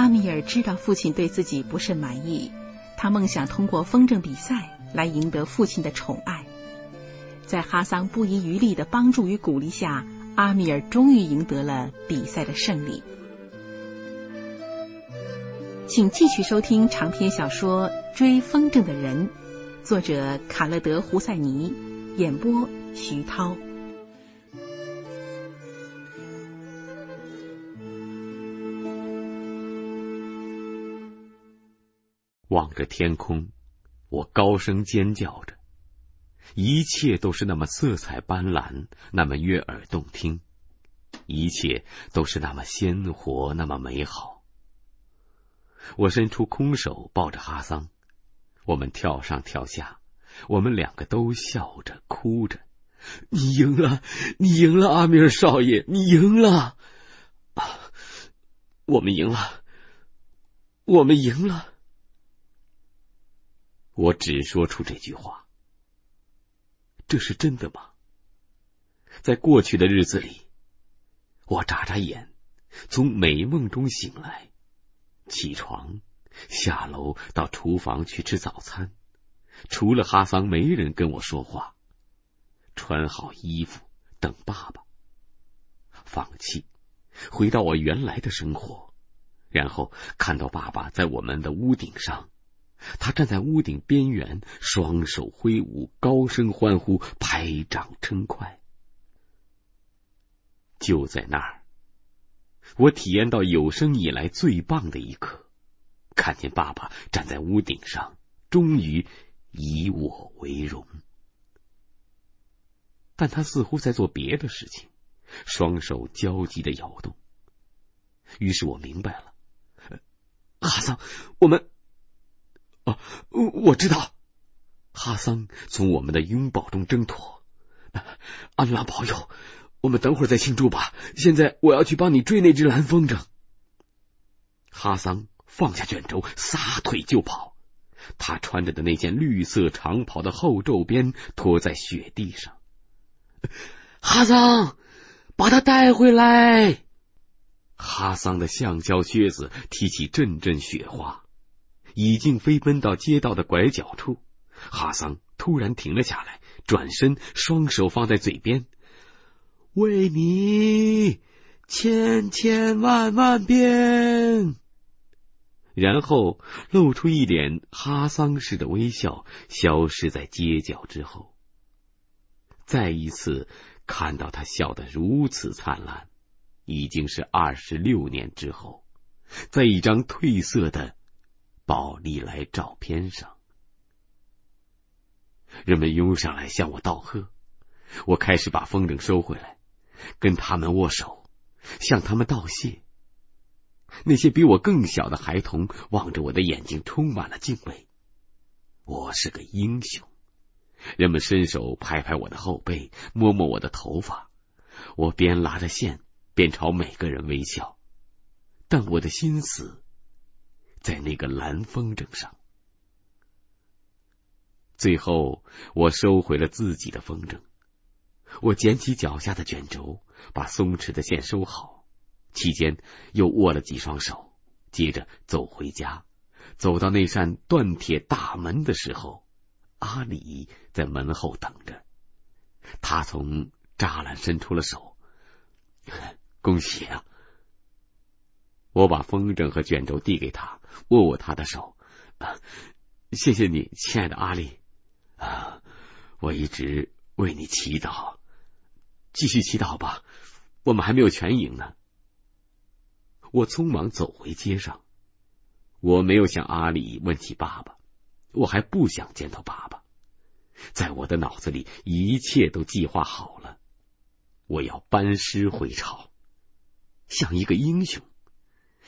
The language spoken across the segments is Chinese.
阿米尔知道父亲对自己不甚满意，他梦想通过风筝比赛来赢得父亲的宠爱。在哈桑不遗余力的帮助与鼓励下，阿米尔终于赢得了比赛的胜利。请继续收听长篇小说《追风筝的人》，作者卡勒德·胡赛尼，演播徐涛。望着天空，我高声尖叫着。一切都是那么色彩斑斓，那么悦耳动听，一切都是那么鲜活，那么美好。我伸出空手抱着哈桑，我们跳上跳下，我们两个都笑着哭着。你赢了，你赢了，阿米尔少爷，你赢了，啊，我们赢了，我们赢了。我只说出这句话。这是真的吗？在过去的日子里，我眨眨眼，从美梦中醒来，起床，下楼到厨房去吃早餐。除了哈桑，没人跟我说话。穿好衣服，等爸爸。放弃，回到我原来的生活，然后看到爸爸在我们的屋顶上。他站在屋顶边缘，双手挥舞，高声欢呼，拍掌称快。就在那儿，我体验到有生以来最棒的一刻，看见爸爸站在屋顶上，终于以我为荣。但他似乎在做别的事情，双手焦急的摇动。于是我明白了，哈桑，我们。啊，我知道。哈桑从我们的拥抱中挣脱。安拉保佑，我们等会儿再庆祝吧。现在我要去帮你追那只蓝风筝。哈桑放下卷轴，撒腿就跑。他穿着的那件绿色长袍的后皱边拖在雪地上。哈桑，把他带回来。哈桑的橡胶靴子踢起阵阵雪花。已经飞奔到街道的拐角处，哈桑突然停了下来，转身，双手放在嘴边：“为你千千万万遍。”然后露出一脸哈桑式的微笑，消失在街角之后。再一次看到他笑得如此灿烂，已经是二十六年之后，在一张褪色的。宝丽来照片上，人们拥上来向我道贺。我开始把风筝收回来，跟他们握手，向他们道谢。那些比我更小的孩童望着我的眼睛，充满了敬畏。我是个英雄。人们伸手拍拍我的后背，摸摸我的头发。我边拉着线，边朝每个人微笑，但我的心思。在那个蓝风筝上。最后，我收回了自己的风筝，我捡起脚下的卷轴，把松弛的线收好。期间又握了几双手，接着走回家。走到那扇断铁大门的时候，阿里在门后等着。他从栅栏伸出了手，恭喜啊！我把风筝和卷轴递给他，握握他的手，啊，谢谢你，亲爱的阿丽，啊，我一直为你祈祷，继续祈祷吧，我们还没有全赢呢。我匆忙走回街上，我没有向阿里问起爸爸，我还不想见到爸爸。在我的脑子里，一切都计划好了，我要班师回朝，像一个英雄。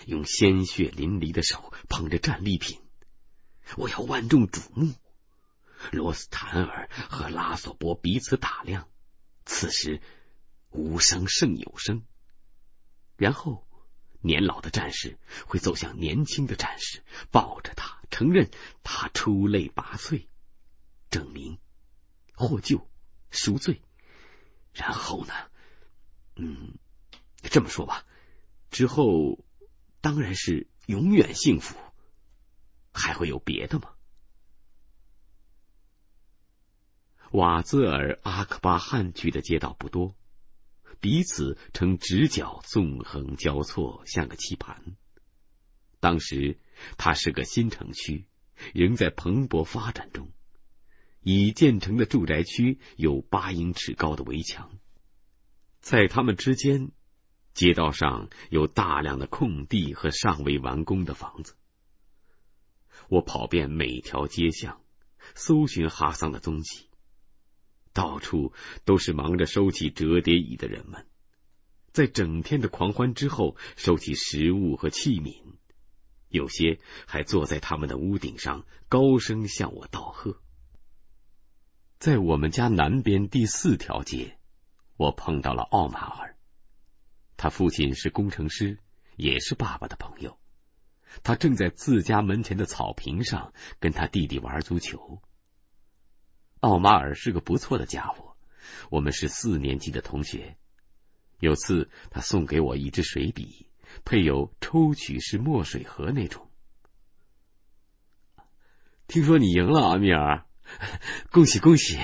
用鲜血淋漓的手捧着战利品，我要万众瞩目。罗斯坦尔和拉索波彼此打量，此时无声胜有声。然后，年老的战士会走向年轻的战士，抱着他，承认他出类拔萃，证明获救赎罪。然后呢？嗯，这么说吧，之后。当然是永远幸福，还会有别的吗？瓦兹尔阿克巴汗区的街道不多，彼此呈直角纵横交错，像个棋盘。当时它是个新城区，仍在蓬勃发展中。已建成的住宅区有八英尺高的围墙，在他们之间。街道上有大量的空地和尚未完工的房子。我跑遍每条街巷，搜寻哈桑的踪迹。到处都是忙着收起折叠椅的人们，在整天的狂欢之后收起食物和器皿，有些还坐在他们的屋顶上高声向我道贺。在我们家南边第四条街，我碰到了奥马尔。他父亲是工程师，也是爸爸的朋友。他正在自家门前的草坪上跟他弟弟玩足球。奥马尔是个不错的家伙，我们是四年级的同学。有次他送给我一支水笔，配有抽取式墨水盒那种。听说你赢了，阿米尔，恭喜恭喜！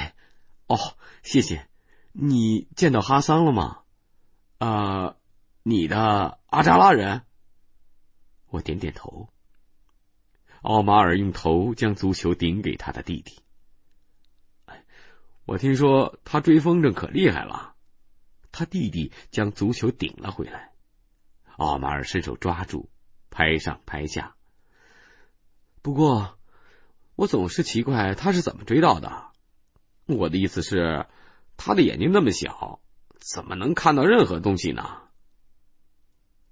哦，谢谢。你见到哈桑了吗？啊。你的阿扎拉人，我点点头。奥马尔用头将足球顶给他的弟弟。我听说他追风筝可厉害了。他弟弟将足球顶了回来，奥马尔伸手抓住，拍上拍下。不过，我总是奇怪他是怎么追到的。我的意思是，他的眼睛那么小，怎么能看到任何东西呢？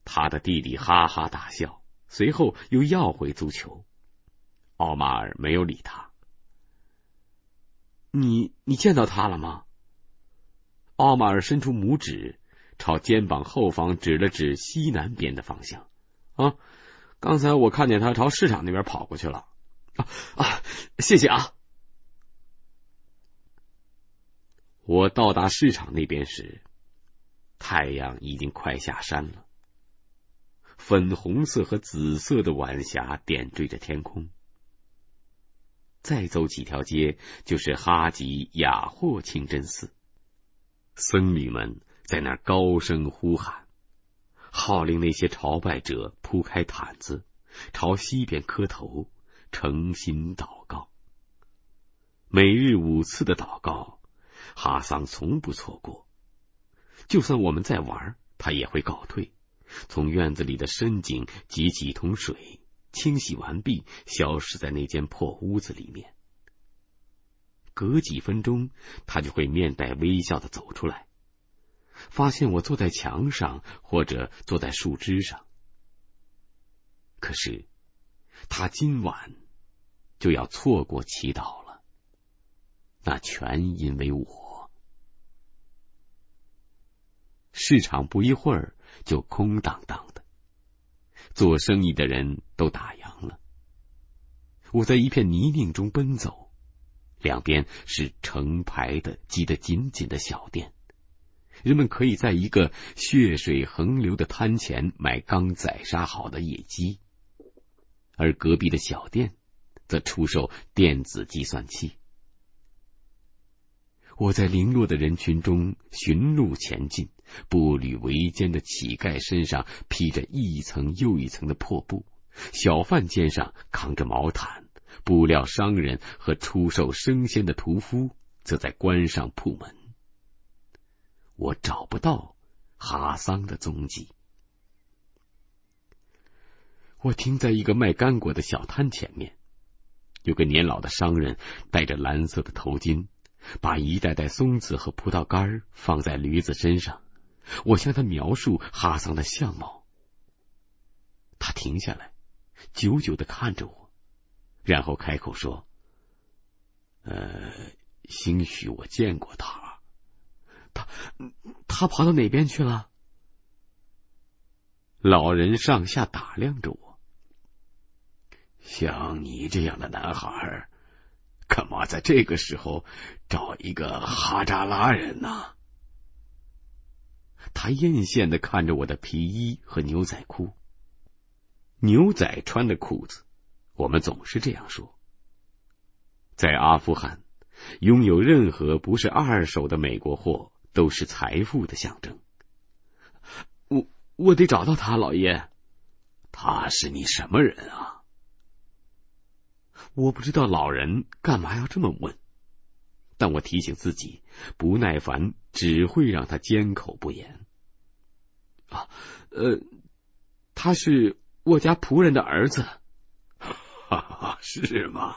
他的弟弟哈哈大笑，随后又要回足球。奥马尔没有理他。你你见到他了吗？奥马尔伸出拇指，朝肩膀后方指了指西南边的方向。啊，刚才我看见他朝市场那边跑过去了。啊啊，谢谢啊！我到达市场那边时，太阳已经快下山了。粉红色和紫色的晚霞点缀着天空。再走几条街，就是哈吉雅霍清真寺。僧侣们在那儿高声呼喊，号令那些朝拜者铺开毯子，朝西边磕头，诚心祷告。每日五次的祷告，哈桑从不错过。就算我们在玩，他也会告退。从院子里的深井汲几桶水，清洗完毕，消失在那间破屋子里面。隔几分钟，他就会面带微笑的走出来，发现我坐在墙上或者坐在树枝上。可是，他今晚就要错过祈祷了，那全因为我。市场不一会儿。就空荡荡的，做生意的人都打烊了。我在一片泥泞中奔走，两边是成排的挤得紧紧的小店，人们可以在一个血水横流的摊前买刚宰杀好的野鸡，而隔壁的小店则出售电子计算器。我在零落的人群中寻路前进。步履维艰的乞丐身上披着一层又一层的破布，小贩肩上扛着毛毯，布料商人和出售生鲜的屠夫则在关上铺门。我找不到哈桑的踪迹。我停在一个卖干果的小摊前面，有个年老的商人戴着蓝色的头巾，把一袋袋松子和葡萄干放在驴子身上。我向他描述哈桑的相貌，他停下来，久久的看着我，然后开口说：“呃，兴许我见过他，他他跑到哪边去了？”老人上下打量着我，像你这样的男孩，干嘛在这个时候找一个哈扎拉人呢？他艳羡的看着我的皮衣和牛仔裤，牛仔穿的裤子，我们总是这样说。在阿富汗，拥有任何不是二手的美国货都是财富的象征。我我得找到他，老爷。他是你什么人啊？我不知道，老人干嘛要这么问？但我提醒自己，不耐烦只会让他缄口不言。啊，呃，他是我家仆人的儿子，是吗？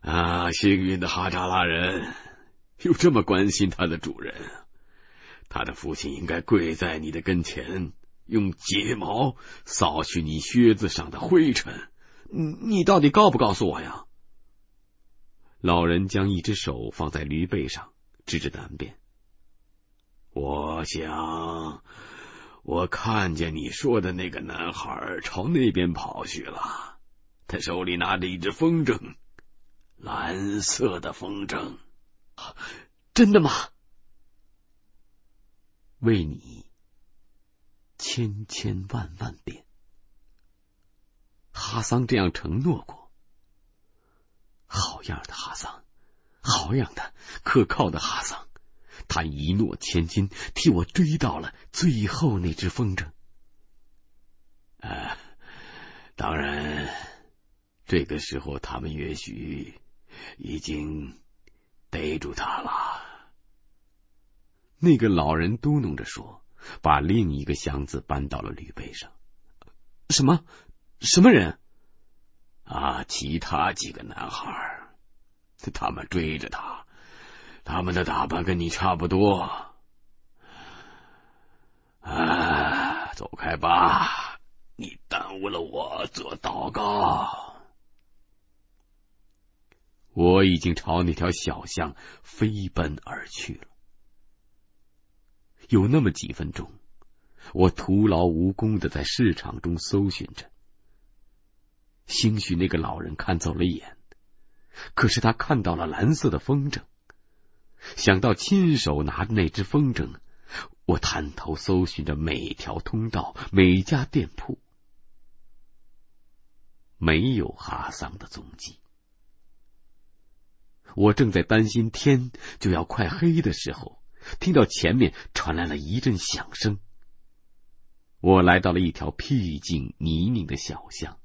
啊，幸运的哈扎拉人，又这么关心他的主人，他的父亲应该跪在你的跟前，用睫毛扫去你靴子上的灰尘。你你到底告不告诉我呀？老人将一只手放在驴背上，指着南边。我想，我看见你说的那个男孩朝那边跑去了。他手里拿着一只风筝，蓝色的风筝。真的吗？为你千千万万遍，哈桑这样承诺过。好样的，哈桑！好样的，可靠的哈桑！他一诺千金，替我追到了最后那只风筝。啊，当然，这个时候他们也许已经逮住他了。”那个老人嘟哝着说，把另一个箱子搬到了驴背上。“什么？什么人？”啊，其他几个男孩，他们追着他，他们的打扮跟你差不多。啊，走开吧，你耽误了我做祷告。我已经朝那条小巷飞奔而去了。有那么几分钟，我徒劳无功的在市场中搜寻着。兴许那个老人看走了眼，可是他看到了蓝色的风筝。想到亲手拿着那只风筝，我探头搜寻着每条通道、每家店铺，没有哈桑的踪迹。我正在担心天就要快黑的时候，听到前面传来了一阵响声。我来到了一条僻静泥泞的小巷。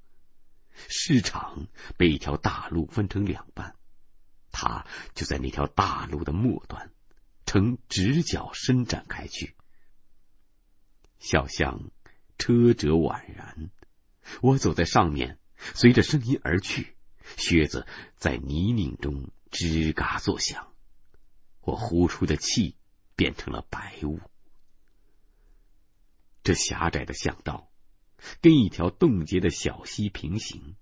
市场被一条大路分成两半，它就在那条大路的末端，呈直角伸展开去。小巷车辙宛然，我走在上面，随着声音而去，靴子在泥泞中吱嘎作响，我呼出的气变成了白雾。这狭窄的巷道。跟一条冻结的小溪平行。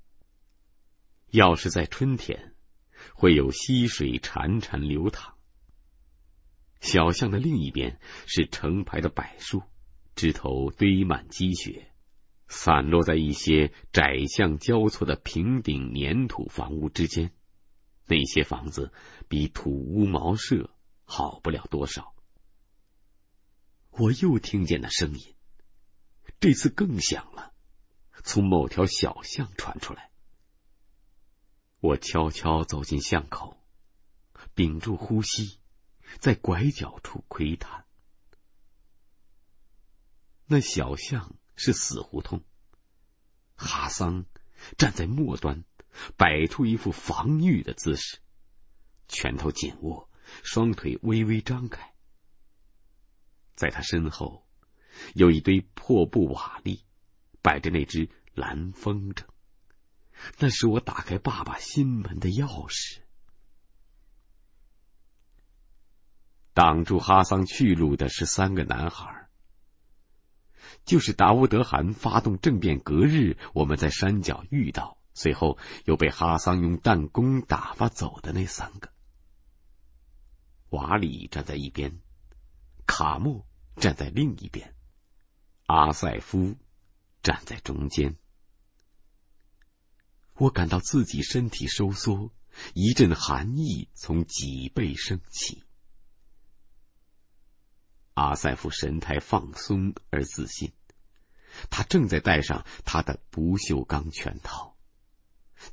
要是在春天，会有溪水潺潺流淌。小巷的另一边是成排的柏树，枝头堆满积雪，散落在一些窄巷交错的平顶粘土房屋之间。那些房子比土屋茅舍好不了多少。我又听见了声音。这次更响了，从某条小巷传出来。我悄悄走进巷口，屏住呼吸，在拐角处窥探。那小巷是死胡同。哈桑站在末端，摆出一副防御的姿势，拳头紧握，双腿微微张开。在他身后。有一堆破布瓦砾，摆着那只蓝风筝。那是我打开爸爸心门的钥匙。挡住哈桑去路的是三个男孩，就是达乌德汗发动政变隔日我们在山脚遇到，随后又被哈桑用弹弓打发走的那三个。瓦里站在一边，卡莫站在另一边。阿塞夫站在中间，我感到自己身体收缩，一阵寒意从脊背升起。阿塞夫神态放松而自信，他正在戴上他的不锈钢拳套。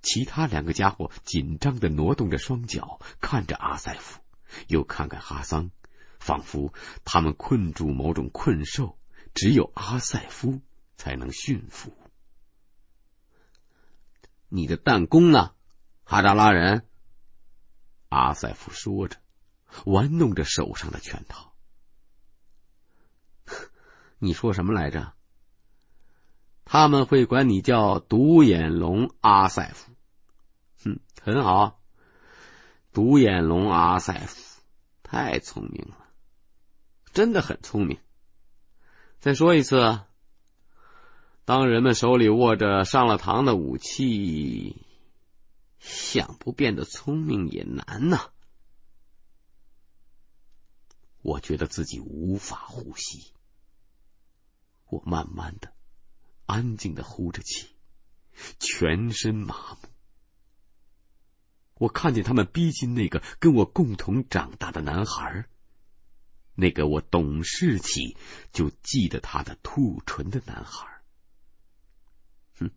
其他两个家伙紧张的挪动着双脚，看着阿塞夫，又看看哈桑，仿佛他们困住某种困兽。只有阿塞夫才能驯服。你的弹弓呢，哈扎拉人？阿塞夫说着，玩弄着手上的拳套。你说什么来着？他们会管你叫独眼龙阿塞夫。哼，很好，独眼龙阿塞夫太聪明了，真的很聪明。再说一次，当人们手里握着上了膛的武器，想不变得聪明也难呐！我觉得自己无法呼吸，我慢慢的、安静的呼着气，全身麻木。我看见他们逼近那个跟我共同长大的男孩。那个我懂事起就记得他的兔唇的男孩，哼！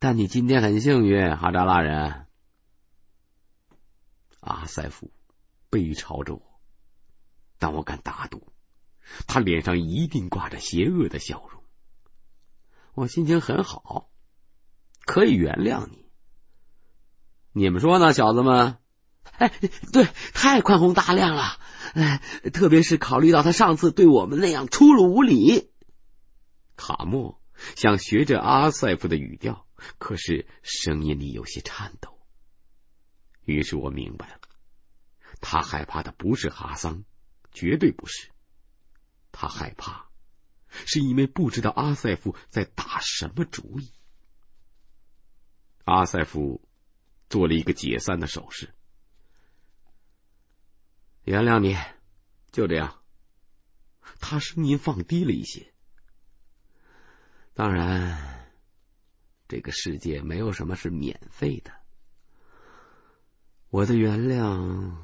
但你今天很幸运，哈扎拉人。阿塞夫背朝着我，但我敢打赌，他脸上一定挂着邪恶的笑容。我心情很好，可以原谅你。你们说呢，小子们？哎，对，太宽宏大量了。哎，特别是考虑到他上次对我们那样粗鲁无礼，卡莫想学着阿塞夫的语调，可是声音里有些颤抖。于是我明白了，他害怕的不是哈桑，绝对不是，他害怕是因为不知道阿塞夫在打什么主意。阿塞夫做了一个解散的手势。原谅你，就这样。他声音放低了一些。当然，这个世界没有什么是免费的。我的原谅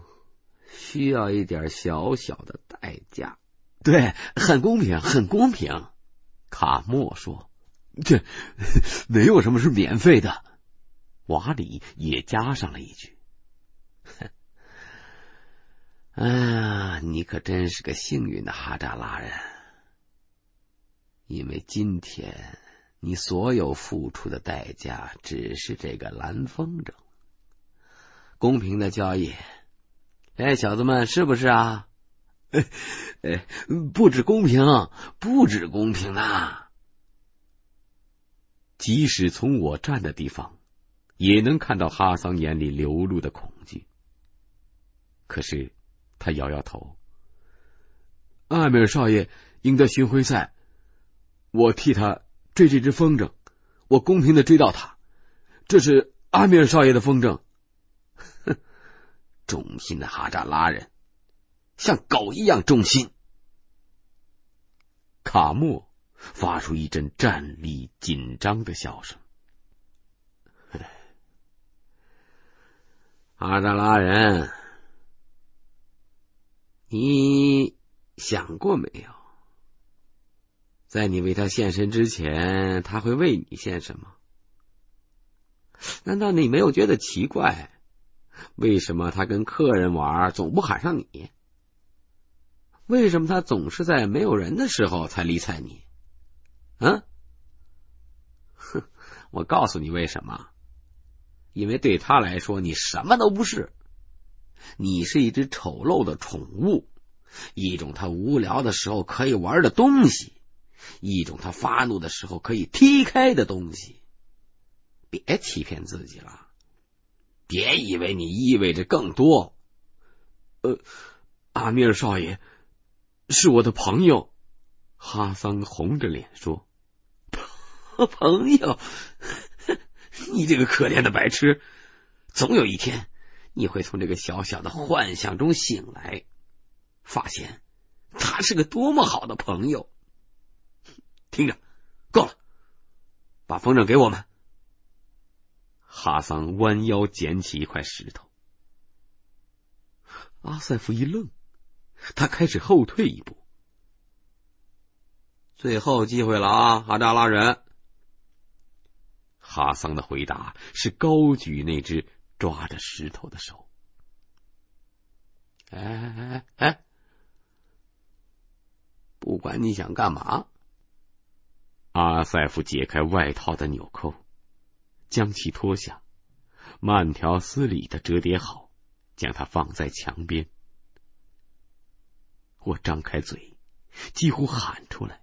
需要一点小小的代价。对，很公平，很公平。卡莫说：“这没有什么是免费的。”瓦里也加上了一句：“哼。”哎呀，你可真是个幸运的哈扎拉人，因为今天你所有付出的代价只是这个蓝风筝，公平的交易。哎，小子们，是不是啊？哎，不止公平，不止公平呐！即使从我站的地方，也能看到哈桑眼里流露的恐惧。可是。他摇摇头。阿米尔少爷赢得巡回赛，我替他追这只风筝，我公平的追到他。这是阿米尔少爷的风筝，忠心的哈扎拉人，像狗一样忠心。卡莫发出一阵战栗、紧张的笑声。哈扎拉人。你想过没有，在你为他献身之前，他会为你献什么？难道你没有觉得奇怪？为什么他跟客人玩总不喊上你？为什么他总是在没有人的时候才理睬你？嗯？哼！我告诉你为什么，因为对他来说你什么都不是。你是一只丑陋的宠物，一种他无聊的时候可以玩的东西，一种他发怒的时候可以踢开的东西。别欺骗自己了，别以为你意味着更多。呃，阿米尔少爷是我的朋友，哈桑红着脸说。朋朋友，你这个可怜的白痴，总有一天。你会从这个小小的幻想中醒来，发现他是个多么好的朋友。听着，够了，把风筝给我们。哈桑弯腰捡起一块石头。阿塞夫一愣，他开始后退一步。最后机会了啊，阿扎拉人！哈桑的回答是高举那只。抓着石头的手，哎哎哎哎！不管你想干嘛，阿塞夫解开外套的纽扣，将其脱下，慢条斯理的折叠好，将它放在墙边。我张开嘴，几乎喊出来。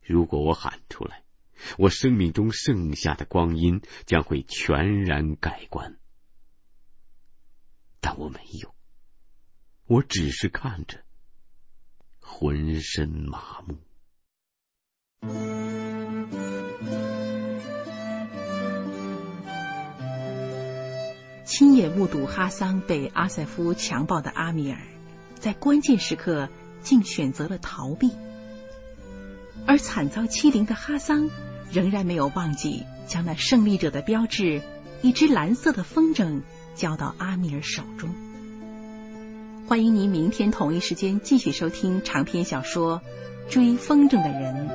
如果我喊出来。我生命中剩下的光阴将会全然改观，但我没有，我只是看着，浑身麻木。亲眼目睹哈桑被阿塞夫强暴的阿米尔，在关键时刻竟选择了逃避，而惨遭欺凌的哈桑。仍然没有忘记将那胜利者的标志，一只蓝色的风筝，交到阿米尔手中。欢迎您明天同一时间继续收听长篇小说《追风筝的人》。